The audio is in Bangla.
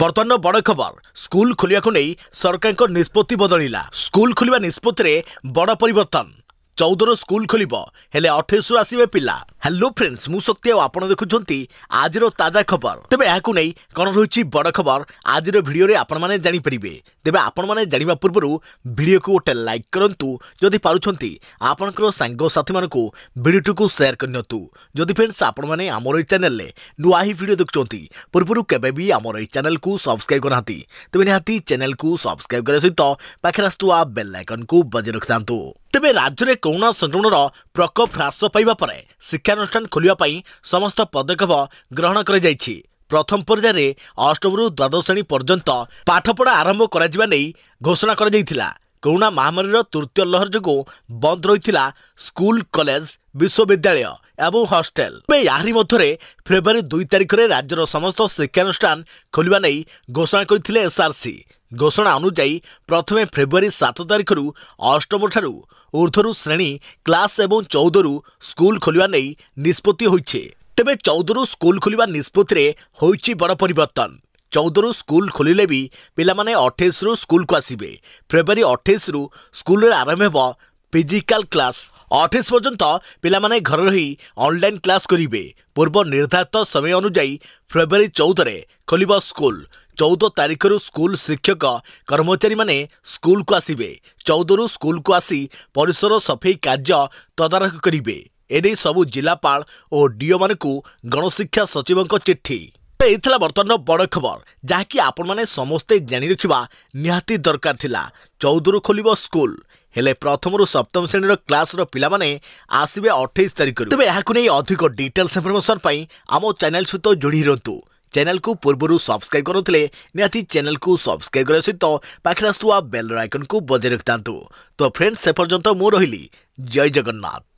बर्तमा बड खबर स्कूल खोलिएको नै सरकारको निष्पत्ति बदलिला स्कुल खोलिया निष्पत्ति बड परिवर्तन ଚଉଦର ସ୍କୁଲ ଖୋଲିବ ହେଲେ ଅଠେଇଶରୁ ଆସିବେ ପିଲା ହ୍ୟାଲୋ ଫ୍ରେଣ୍ଡସ୍ ମୁଁ ସତ୍ୟ ଆଉ ଆପଣ ଦେଖୁଛନ୍ତି ଆଜିର ତାଜା ଖବର ତେବେ ଏହାକୁ ନେଇ କ'ଣ ରହିଛି ବଡ଼ ଖବର ଆଜିର ଭିଡ଼ିଓରେ ଆପଣମାନେ ଜାଣିପାରିବେ ତେବେ ଆପଣମାନେ ଜାଣିବା ପୂର୍ବରୁ ଭିଡ଼ିଓକୁ ଗୋଟେ ଲାଇକ୍ କରନ୍ତୁ ଯଦି ପାରୁଛନ୍ତି ଆପଣଙ୍କର ସାଙ୍ଗସାଥିମାନଙ୍କୁ ଭିଡ଼ିଓଟିକୁ ସେୟାର କରିନିଅନ୍ତୁ ଯଦି ଫ୍ରେଣ୍ଡସ୍ ଆପଣମାନେ ଆମର ଏଇ ଚ୍ୟାନେଲରେ ନୂଆ ହିଁ ଭିଡ଼ିଓ ଦେଖୁଛନ୍ତି ପୂର୍ବରୁ କେବେ ବି ଆମର ଏଇ ଚ୍ୟାନେଲକୁ ସବସ୍କ୍ରାଇବ୍ କରିନାହାନ୍ତି ତେବେ ନିହାତି ଚ୍ୟାନେଲକୁ ସବସ୍କ୍ରାଇବ୍ କରିବା ସହିତ ପାଖରେ ଆସୁଥିବା ବେଲ୍ ଆଇକନ୍କୁ ବଜାୟ ରଖିଥାନ୍ତୁ ତେବେ ରାଜ୍ୟରେ କରୋନା ସଂକ୍ରମଣର ପ୍ରକୋପ ହ୍ରାସ ପାଇବା ପରେ ଶିକ୍ଷାନୁଷ୍ଠାନ ଖୋଲିବା ପାଇଁ ସମସ୍ତ ପଦକ୍ଷେପ ଗ୍ରହଣ କରାଯାଇଛି ପ୍ରଥମ ପର୍ଯ୍ୟାୟରେ ଅଷ୍ଟମରୁ ଦ୍ୱାଦଶ ଶ୍ରେଣୀ ପର୍ଯ୍ୟନ୍ତ ପାଠପଢ଼ା ଆରମ୍ଭ କରାଯିବା ନେଇ ଘୋଷଣା କରାଯାଇଥିଲା করোনা মহামারীর তৃতীয় লহর যোগুঁ বন্ধ রয়েছে স্কুল কলেজ বিশ্ববিদ্যালয় এবং হস্টেল এর মধ্যে ফেব্রুয়ারি দুই তারিখে রাজ্যের সমস্ত শিক্ষানুষ্ঠান খোলা নেই ঘোষণা করে এসআরসি ঘোষণা অনুযায়ী প্রথমে ফেব্রুয়ারি সাত তারিখর অষ্টম ঠার ঊর্ধ্বর শ্রেণী ক্লাস এবং চৌদর স্কুল খোলা নেই নিষ্পতি হয়েছে তেমনি চৌদর স্কুল খোলা নিষ্পতিরে হয়েছে বড় পরিবর্তন ଚଉଦରୁ ସ୍କୁଲ ଖୋଲିଲେ ବି ପିଲାମାନେ ଅଠେଇଶରୁ ସ୍କୁଲକୁ ଆସିବେ ଫେବୃଆରୀ ଅଠେଇଶରୁ ସ୍କୁଲରେ ଆରମ୍ଭ ହେବ ଫିଜିକାଲ୍ କ୍ଲାସ୍ ଅଠେଇଶ ପର୍ଯ୍ୟନ୍ତ ପିଲାମାନେ ଘରେ ରହି ଅନଲାଇନ୍ କ୍ଲାସ୍ କରିବେ ପୂର୍ବ ନିର୍ଦ୍ଧାରିତ ସମୟ ଅନୁଯାୟୀ ଫେବୃଆରୀ ଚଉଦରେ ଖୋଲିବ ସ୍କୁଲ ଚଉଦ ତାରିଖରୁ ସ୍କୁଲ ଶିକ୍ଷକ କର୍ମଚାରୀମାନେ ସ୍କୁଲକୁ ଆସିବେ ଚଉଦରୁ ସ୍କୁଲକୁ ଆସି ପରିସର ସଫେଇ କାର୍ଯ୍ୟ ତଦାରଖ କରିବେ ଏନେଇ ସବୁ ଜିଲ୍ଲାପାଳ ଓ ଡିଓମାନଙ୍କୁ ଗଣଶିକ୍ଷା ସଚିବଙ୍କ ଚିଠି এই লা বর্তমানের বড় খবর যা কি আপনার সমস্তে জাঁ রাখা নিহতি দরকার লা চৌদরু খোলব স্কুল ହେଲେ ପ୍ରଥମରୁ ସପ୍ତମ ଶ୍ରେଣୀର କ୍ଲାସ୍ର ପିଲାମାନେ ଆସିବେ ଅଠେଇଶ ତାରିଖରୁ ତେବେ ଏହାକୁ ନେଇ ଅଧିକ ଡିଟେଲ୍ସ ଇନଫର୍ମେସନ୍ ପାଇଁ ଆମ ଚ୍ୟାନେଲ୍ ସହିତ ଯୋଡ଼ି ରୁହନ୍ତୁ ଚ୍ୟାନେଲ୍କୁ ପୂର୍ବରୁ ସବସ୍କ୍ରାଇବ୍ କରୁନଥିଲେ ନିହାତି ଚ୍ୟାନେଲ୍କୁ ସବସ୍କ୍ରାଇବ୍ କରିବା ସହିତ ପାଖରେ ଆସୁଥିବା ବେଲ୍ର ଆଇକନ୍କୁ ବଜାୟ ରଖିଥାନ୍ତୁ ତ ଫ୍ରେଣ୍ଡସ୍ ସେ ପର୍ଯ୍ୟନ୍ତ ମୁଁ ରହିଲି ଜୟ ଜଗନ୍ନାଥ